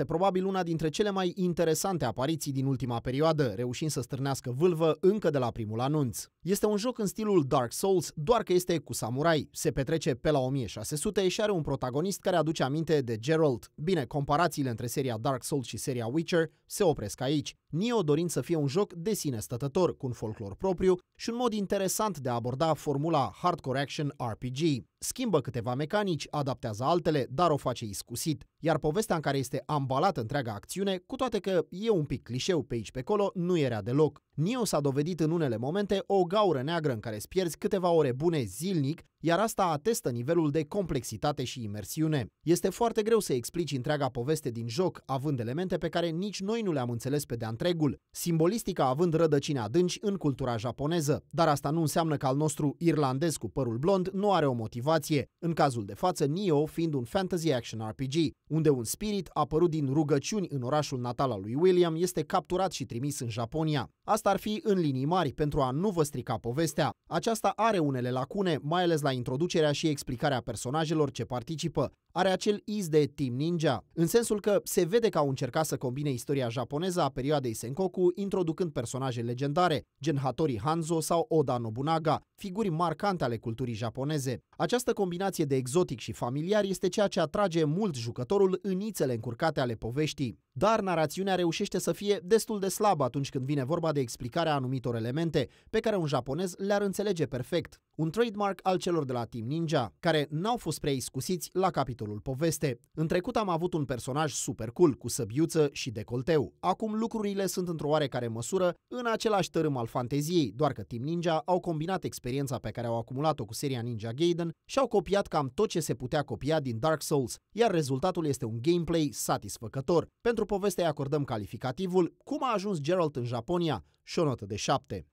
este probabil una dintre cele mai interesante apariții din ultima perioadă, reușind să stârnească vâlvă încă de la primul anunț. Este un joc în stilul Dark Souls, doar că este cu samurai. Se petrece pe la 1600 și are un protagonist care aduce aminte de Geralt. Bine, comparațiile între seria Dark Souls și seria Witcher se opresc aici. Nio dorind să fie un joc de sine stătător, cu un folclor propriu și un mod interesant de a aborda formula Hardcore Action RPG. Schimbă câteva mecanici, adaptează altele, dar o face iscusit. Iar povestea în care este ambalată întreaga acțiune, cu toate că e un pic clișeu pe aici pe acolo, nu era deloc. Nio s-a dovedit în unele momente o gaură neagră în care îți pierzi câteva ore bune zilnic iar asta atestă nivelul de complexitate și imersiune. Este foarte greu să explici întreaga poveste din joc, având elemente pe care nici noi nu le-am înțeles pe de-a întregul, simbolistica având rădăcini adânci în cultura japoneză, dar asta nu înseamnă că al nostru irlandez cu părul blond nu are o motivație, în cazul de față Nio fiind un fantasy action RPG, unde un spirit apărut din rugăciuni în orașul natal al lui William este capturat și trimis în Japonia. Asta ar fi în linii mari pentru a nu vă strica povestea. Aceasta are unele lacune, mai ales la la introducerea și explicarea personajelor ce participă are acel iz de Team Ninja, în sensul că se vede că au încercat să combine istoria japoneză a perioadei Senkoku, introducând personaje legendare, gen Hattori Hanzo sau Oda Nobunaga, figuri marcante ale culturii japoneze. Această combinație de exotic și familiar este ceea ce atrage mult jucătorul în ițele încurcate ale poveștii dar narațiunea reușește să fie destul de slabă atunci când vine vorba de explicarea anumitor elemente pe care un japonez le-ar înțelege perfect. Un trademark al celor de la Team Ninja, care n-au fost prea iscusiți la capitolul capitolul poveste. În trecut am avut un personaj super cool, cu săbiuță și decolteu. Acum lucrurile sunt într-o oarecare măsură în același tărâm al fanteziei, doar că Team Ninja au combinat experiența pe care au acumulat-o cu seria Ninja Gaiden și au copiat cam tot ce se putea copia din Dark Souls, iar rezultatul este un gameplay satisfăcător. Pentru poveste acordăm calificativul Cum a ajuns Geralt în Japonia și o notă de 7.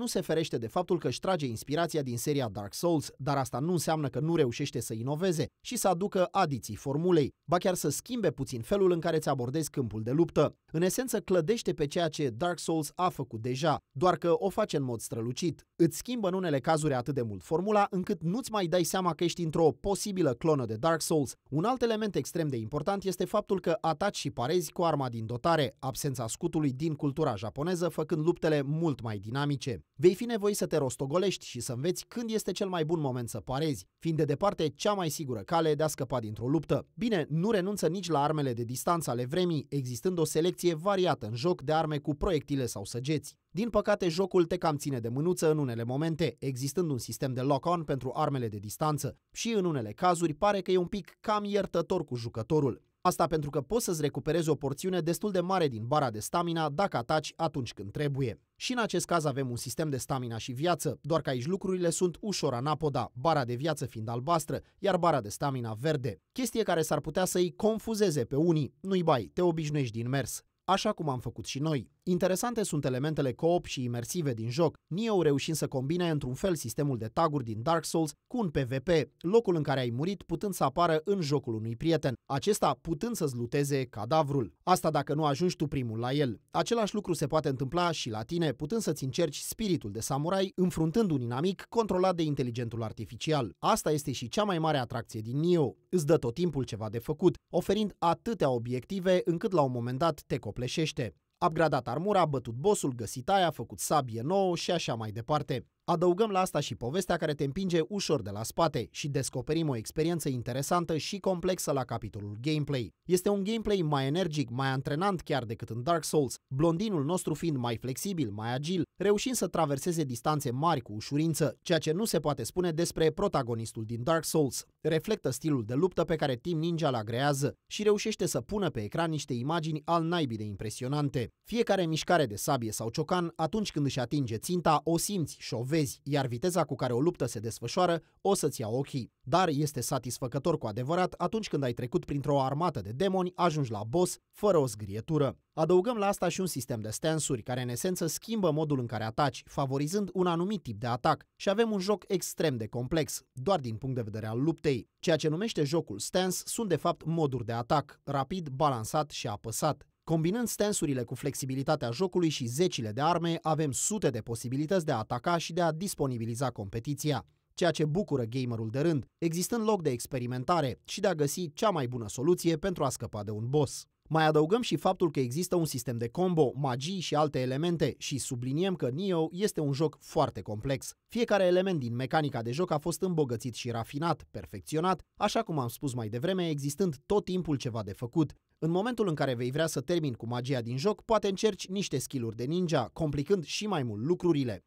nu se ferește de faptul că își trage inspirația din seria Dark Souls, dar asta nu înseamnă că nu reușește să inoveze și să aducă adiții formulei, ba chiar să schimbe puțin felul în care îți abordezi câmpul de luptă. În esență, clădește pe ceea ce Dark Souls a făcut deja, doar că o face în mod strălucit. Îți schimbă în unele cazuri atât de mult formula, încât nu-ți mai dai seama că ești într-o posibilă clonă de Dark Souls. Un alt element extrem de important este faptul că ataci și parezi cu arma din dotare, absența scutului din cultura japoneză, făcând luptele mult mai dinamice. Vei fi nevoit să te rostogolești și să înveți când este cel mai bun moment să parezi, fiind de departe cea mai sigură cale de a scăpa dintr-o luptă. Bine, nu renunță nici la armele de distanță ale vremii, existând o selecție variată în joc de arme cu proiectile sau săgeți. Din păcate, jocul te cam ține de mânuță în unele momente, existând un sistem de lock-on pentru armele de distanță și, în unele cazuri, pare că e un pic cam iertător cu jucătorul. Asta pentru că poți să-ți recuperezi o porțiune destul de mare din bara de stamina dacă ataci atunci când trebuie. Și în acest caz avem un sistem de stamina și viață, doar că aici lucrurile sunt ușor anapoda, bara de viață fiind albastră, iar bara de stamina verde. Chestie care s-ar putea să-i confuzeze pe unii. Nu-i bai, te obișnuiești din mers. Așa cum am făcut și noi. Interesante sunt elementele co-op și imersive din joc, Nio reușind să combine într-un fel sistemul de taguri din Dark Souls cu un PvP, locul în care ai murit putând să apară în jocul unui prieten, acesta putând să-ți luteze cadavrul. Asta dacă nu ajungi tu primul la el. Același lucru se poate întâmpla și la tine, putând să-ți încerci spiritul de samurai înfruntând un inamic controlat de inteligentul artificial. Asta este și cea mai mare atracție din Nio. Îți dă tot timpul ceva de făcut, oferind atâtea obiective încât la un moment dat te copleșește upgradat armura, bătut bosul, găsit aia, făcut sabie nouă și așa mai departe. Adăugăm la asta și povestea care te împinge ușor de la spate și descoperim o experiență interesantă și complexă la capitolul gameplay. Este un gameplay mai energic, mai antrenant chiar decât în Dark Souls, blondinul nostru fiind mai flexibil, mai agil, reușind să traverseze distanțe mari cu ușurință, ceea ce nu se poate spune despre protagonistul din Dark Souls. Reflectă stilul de luptă pe care Team Ninja la agrează și reușește să pună pe ecran niște imagini al naibii de impresionante. Fiecare mișcare de sabie sau ciocan, atunci când își atinge ținta, o simți și o vezi vezi, iar viteza cu care o luptă se desfășoară o să-ți ia ochii. Dar este satisfăcător cu adevărat atunci când ai trecut printr-o armată de demoni, ajungi la boss, fără o zgrietură. Adăugăm la asta și un sistem de stansuri, care în esență schimbă modul în care ataci, favorizând un anumit tip de atac și avem un joc extrem de complex, doar din punct de vedere al luptei. Ceea ce numește jocul stance sunt de fapt moduri de atac, rapid, balansat și apăsat. Combinând stensurile cu flexibilitatea jocului și zecile de arme, avem sute de posibilități de a ataca și de a disponibiliza competiția, ceea ce bucură gamerul de rând, existând loc de experimentare și de a găsi cea mai bună soluție pentru a scăpa de un boss. Mai adăugăm și faptul că există un sistem de combo, magii și alte elemente și subliniem că Neo este un joc foarte complex. Fiecare element din mecanica de joc a fost îmbogățit și rafinat, perfecționat, așa cum am spus mai devreme, existând tot timpul ceva de făcut, în momentul în care vei vrea să termini cu magia din joc, poate încerci niște skill-uri de ninja, complicând și mai mult lucrurile.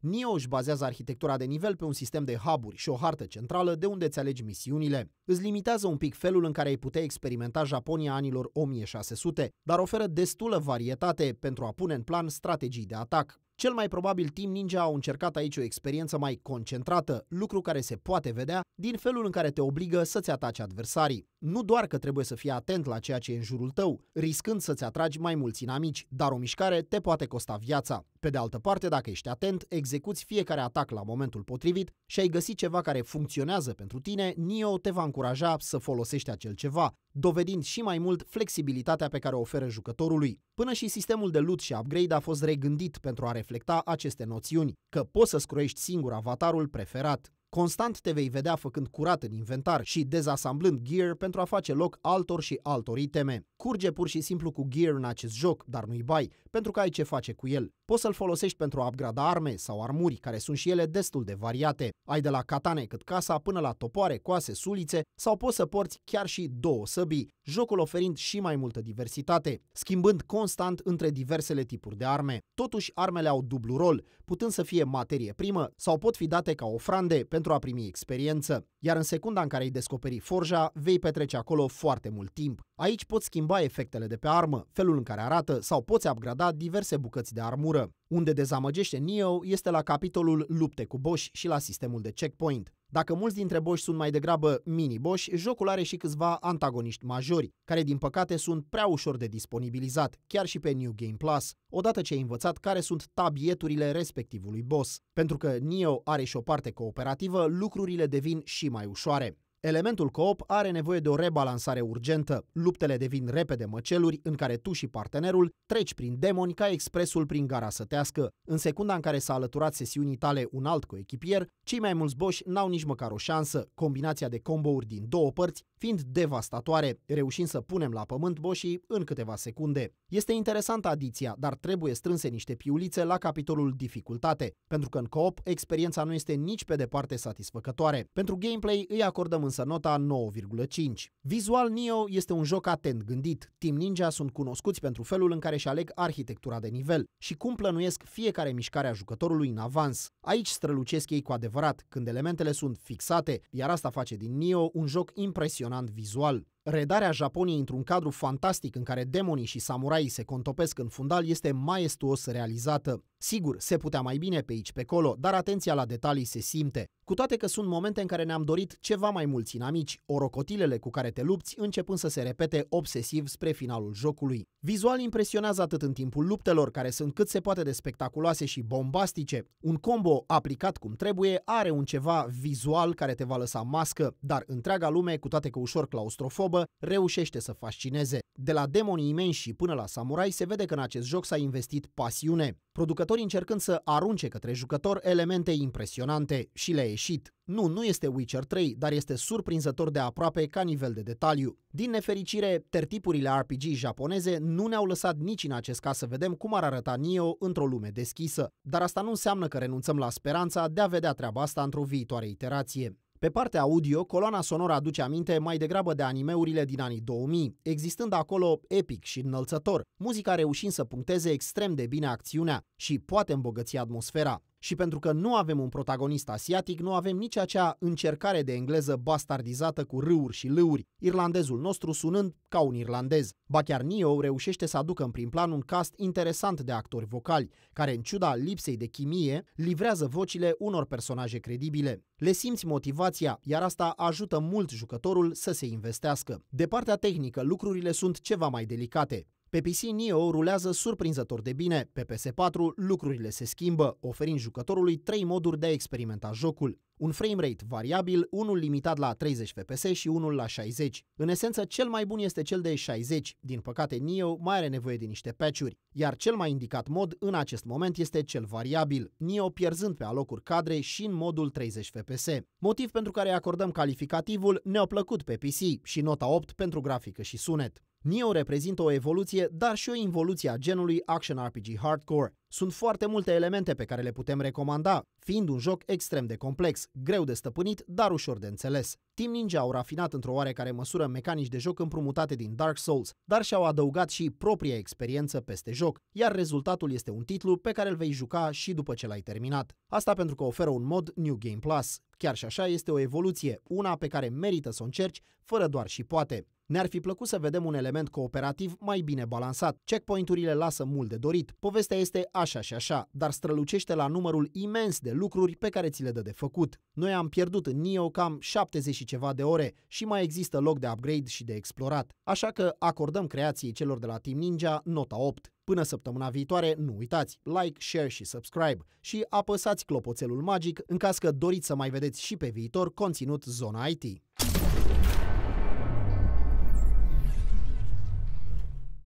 Nio își bazează arhitectura de nivel pe un sistem de hub și o hartă centrală de unde îți alegi misiunile. Îți limitează un pic felul în care ai putea experimenta Japonia anilor 1600, dar oferă destulă varietate pentru a pune în plan strategii de atac. Cel mai probabil Team Ninja au încercat aici o experiență mai concentrată, lucru care se poate vedea din felul în care te obligă să-ți ataci adversarii. Nu doar că trebuie să fii atent la ceea ce e în jurul tău, riscând să-ți atragi mai mulți inamici, dar o mișcare te poate costa viața. Pe de altă parte, dacă ești atent, execuți fiecare atac la momentul potrivit și ai găsit ceva care funcționează pentru tine, Nio te va încuraja să folosești acel ceva, dovedind și mai mult flexibilitatea pe care o oferă jucătorului. Până și sistemul de loot și upgrade a fost regândit pentru a reflecta aceste noțiuni, că poți să scroiești singur avatarul preferat. Constant te vei vedea făcând curat în inventar și dezasamblând gear pentru a face loc altor și altor iteme. Curge pur și simplu cu gear în acest joc, dar nu-i bai, pentru că ai ce face cu el. Poți să-l folosești pentru a upgrada arme sau armuri, care sunt și ele destul de variate. Ai de la katane cât casa până la topoare, coase, sulițe sau poți să porți chiar și două săbii, jocul oferind și mai multă diversitate, schimbând constant între diversele tipuri de arme. Totuși, armele au dublu rol, putând să fie materie primă sau pot fi date ca ofrande pentru a primi experiență, iar în secunda în care îi descoperi forja, vei petrece acolo foarte mult timp. Aici poți schimba efectele de pe armă, felul în care arată sau poți upgrada diverse bucăți de armură. Unde dezamăgește Neo este la capitolul lupte cu boși și la sistemul de checkpoint. Dacă mulți dintre boși sunt mai degrabă mini-boși, jocul are și câțiva antagoniști majori, care din păcate sunt prea ușor de disponibilizat, chiar și pe New Game Plus, odată ce ai învățat care sunt tabieturile respectivului boss. Pentru că Neo are și o parte cooperativă, lucrurile devin și mai ușoare. Elementul coop are nevoie de o rebalansare urgentă. Luptele devin repede măceluri în care tu și partenerul treci prin demoni ca expresul prin gara sătească. În secunda în care s-a alăturat sesiunii tale un alt coechipier, cei mai mulți boși n-au nici măcar o șansă, combinația de combo combo-uri din două părți fiind devastatoare, reușind să punem la pământ boșii în câteva secunde. Este interesantă adiția, dar trebuie strânse niște piulițe la capitolul dificultate, pentru că în coop experiența nu este nici pe departe satisfăcătoare. Pentru gameplay îi acordăm însă nota 9,5. Vizual Neo este un joc atent gândit. Team Ninja sunt cunoscuți pentru felul în care își aleg arhitectura de nivel și cum plănuiesc fiecare mișcare a jucătorului în avans. Aici strălucesc ei cu adevărat, când elementele sunt fixate, iar asta face din Neo un joc impresionant vizual. Redarea Japoniei într-un cadru fantastic în care demonii și samurai se contopesc în fundal este maestuos realizată. Sigur, se putea mai bine pe aici, pe acolo, dar atenția la detalii se simte. Cu toate că sunt momente în care ne-am dorit ceva mai mulți inamici, orocotilele cu care te lupți începând să se repete obsesiv spre finalul jocului. Vizual impresionează atât în timpul luptelor, care sunt cât se poate de spectaculoase și bombastice. Un combo aplicat cum trebuie are un ceva vizual care te va lăsa mască, dar întreaga lume, cu toate că ușor claustrofobă, reușește să fascineze. De la demonii imensi și până la samurai se vede că în acest joc s-a investit pasiune. Producătorul jucătorii încercând să arunce către jucător elemente impresionante și le-a ieșit. Nu, nu este Witcher 3, dar este surprinzător de aproape ca nivel de detaliu. Din nefericire, tertipurile RPG japoneze nu ne-au lăsat nici în acest caz să vedem cum ar arăta Nio într-o lume deschisă, dar asta nu înseamnă că renunțăm la speranța de a vedea treaba asta într-o viitoare iterație. Pe partea audio, coloana sonoră aduce aminte mai degrabă de animeurile din anii 2000, existând acolo epic și înălțător, muzica reușind să puncteze extrem de bine acțiunea și poate îmbogăți atmosfera. Și pentru că nu avem un protagonist asiatic, nu avem nici acea încercare de engleză bastardizată cu râuri și lâuri, irlandezul nostru sunând ca un irlandez. Ba chiar Neo reușește să aducă în prim plan un cast interesant de actori vocali, care în ciuda lipsei de chimie, livrează vocile unor personaje credibile. Le simți motivația, iar asta ajută mult jucătorul să se investească. De partea tehnică, lucrurile sunt ceva mai delicate. Pe PC Neo rulează surprinzător de bine. Pe PS4 lucrurile se schimbă, oferind jucătorului trei moduri de a experimenta jocul. Un framerate variabil, unul limitat la 30 FPS și unul la 60. În esență, cel mai bun este cel de 60. Din păcate, Neo mai are nevoie de niște patch-uri, iar cel mai indicat mod în acest moment este cel variabil, Neo pierzând pe alocuri cadre și în modul 30 FPS. Motiv pentru care acordăm calificativul ne-a plăcut pe PC și nota 8 pentru grafică și sunet. Nio reprezintă o evoluție, dar și o involuție a genului Action RPG Hardcore. Sunt foarte multe elemente pe care le putem recomanda, fiind un joc extrem de complex, greu de stăpânit, dar ușor de înțeles. Team Ninja au rafinat într-o oarecare măsură mecanici de joc împrumutate din Dark Souls, dar și-au adăugat și propria experiență peste joc, iar rezultatul este un titlu pe care îl vei juca și după ce l-ai terminat. Asta pentru că oferă un mod New Game Plus. Chiar și așa este o evoluție, una pe care merită să o încerci, fără doar și poate. Ne-ar fi plăcut să vedem un element cooperativ mai bine balansat. Checkpoint-urile lasă mult de dorit. Povestea este așa și așa, dar strălucește la numărul imens de lucruri pe care ți le dă de făcut. Noi am pierdut în NIO cam 70 și ceva de ore și mai există loc de upgrade și de explorat, așa că acordăm creației celor de la Team Ninja nota 8. Până săptămâna viitoare, nu uitați, like, share și subscribe și apăsați clopoțelul magic în caz că doriți să mai vedeți și pe viitor conținut Zona IT.